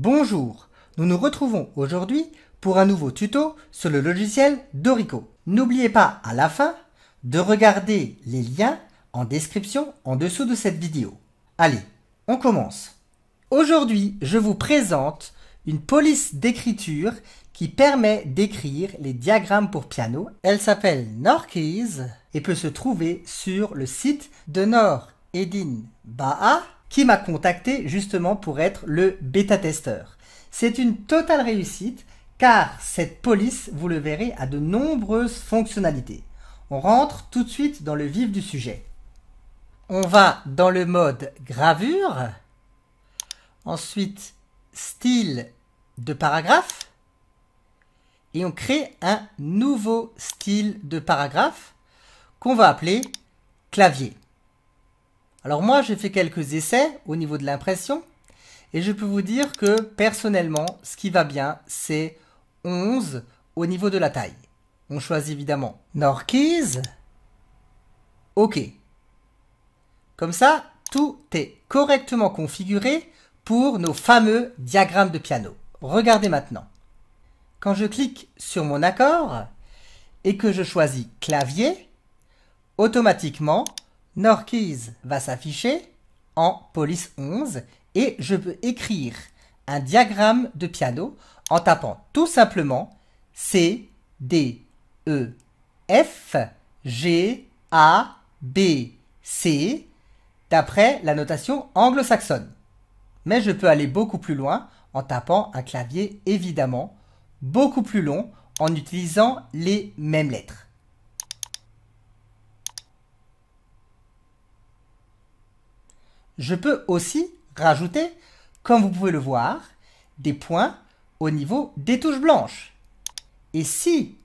Bonjour, nous nous retrouvons aujourd'hui pour un nouveau tuto sur le logiciel Dorico. N'oubliez pas à la fin de regarder les liens en description en dessous de cette vidéo. Allez, on commence. Aujourd'hui, je vous présente une police d'écriture qui permet d'écrire les diagrammes pour piano. Elle s'appelle Norkeys et peut se trouver sur le site de Nor Edin Baha qui m'a contacté justement pour être le bêta-testeur. C'est une totale réussite car cette police, vous le verrez, a de nombreuses fonctionnalités. On rentre tout de suite dans le vif du sujet. On va dans le mode gravure, ensuite style de paragraphe, et on crée un nouveau style de paragraphe qu'on va appeler clavier. Alors moi, j'ai fait quelques essais au niveau de l'impression, et je peux vous dire que personnellement, ce qui va bien, c'est 11 au niveau de la taille. On choisit évidemment Norquise. OK. Comme ça, tout est correctement configuré pour nos fameux diagrammes de piano. Regardez maintenant. Quand je clique sur mon accord et que je choisis clavier, automatiquement, Norquise va s'afficher en police 11 et je peux écrire un diagramme de piano en tapant tout simplement C, D, E, F, G, A, B, C d'après la notation anglo-saxonne. Mais je peux aller beaucoup plus loin en tapant un clavier évidemment beaucoup plus long en utilisant les mêmes lettres. Je peux aussi rajouter, comme vous pouvez le voir, des points au niveau des touches blanches. Et si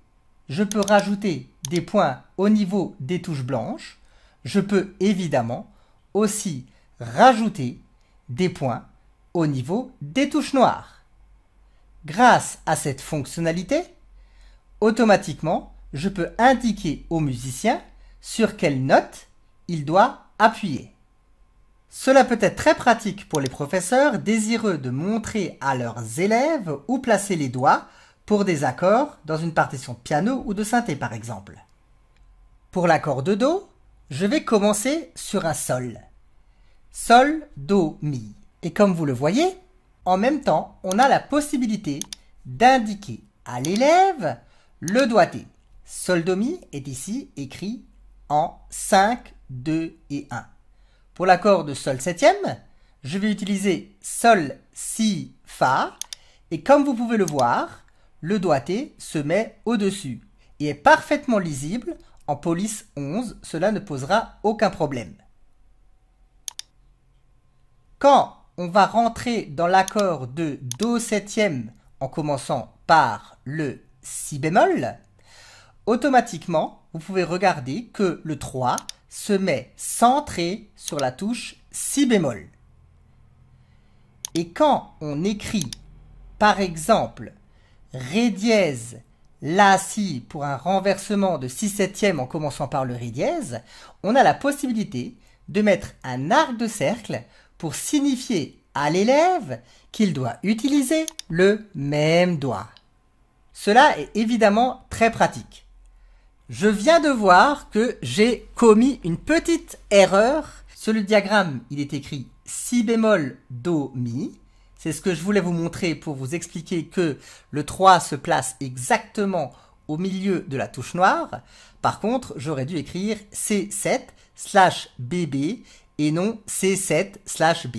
je peux rajouter des points au niveau des touches blanches, je peux évidemment aussi rajouter des points au niveau des touches noires. Grâce à cette fonctionnalité, automatiquement, je peux indiquer au musicien sur quelle note il doit appuyer. Cela peut être très pratique pour les professeurs désireux de montrer à leurs élèves où placer les doigts pour des accords dans une partition piano ou de synthé par exemple. Pour l'accord de Do, je vais commencer sur un Sol. Sol, Do, Mi. Et comme vous le voyez, en même temps, on a la possibilité d'indiquer à l'élève le doigté. Sol, Do, Mi est ici écrit en 5, 2 et 1. Pour l'accord de sol septième, je vais utiliser sol, si, fa. Et comme vous pouvez le voir, le doigté se met au-dessus et est parfaitement lisible. En police 11, cela ne posera aucun problème. Quand on va rentrer dans l'accord de Do septième en commençant par le Si bémol, automatiquement, vous pouvez regarder que le 3 se met centré sur la touche si bémol. Et quand on écrit, par exemple, ré dièse, la si pour un renversement de 6 septièmes en commençant par le ré dièse, on a la possibilité de mettre un arc de cercle pour signifier à l'élève qu'il doit utiliser le même doigt. Cela est évidemment très pratique. Je viens de voir que j'ai commis une petite erreur. Sur le diagramme, il est écrit si bémol do mi. C'est ce que je voulais vous montrer pour vous expliquer que le 3 se place exactement au milieu de la touche noire. Par contre, j'aurais dû écrire C7 slash BB et non C7 slash B.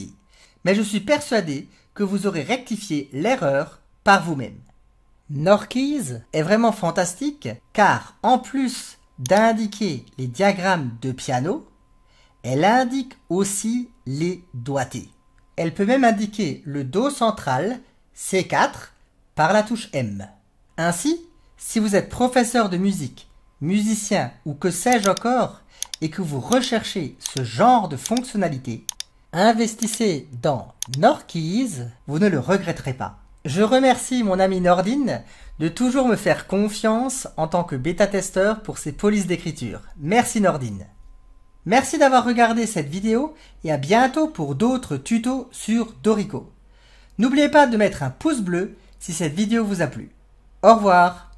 Mais je suis persuadé que vous aurez rectifié l'erreur par vous-même. Norquise est vraiment fantastique car en plus d'indiquer les diagrammes de piano, elle indique aussi les doigtés. Elle peut même indiquer le Do central C4 par la touche M. Ainsi, si vous êtes professeur de musique, musicien ou que sais-je encore, et que vous recherchez ce genre de fonctionnalité, investissez dans Norkeys, vous ne le regretterez pas. Je remercie mon ami Nordine de toujours me faire confiance en tant que bêta-testeur pour ses polices d'écriture. Merci Nordine. Merci d'avoir regardé cette vidéo et à bientôt pour d'autres tutos sur Dorico. N'oubliez pas de mettre un pouce bleu si cette vidéo vous a plu. Au revoir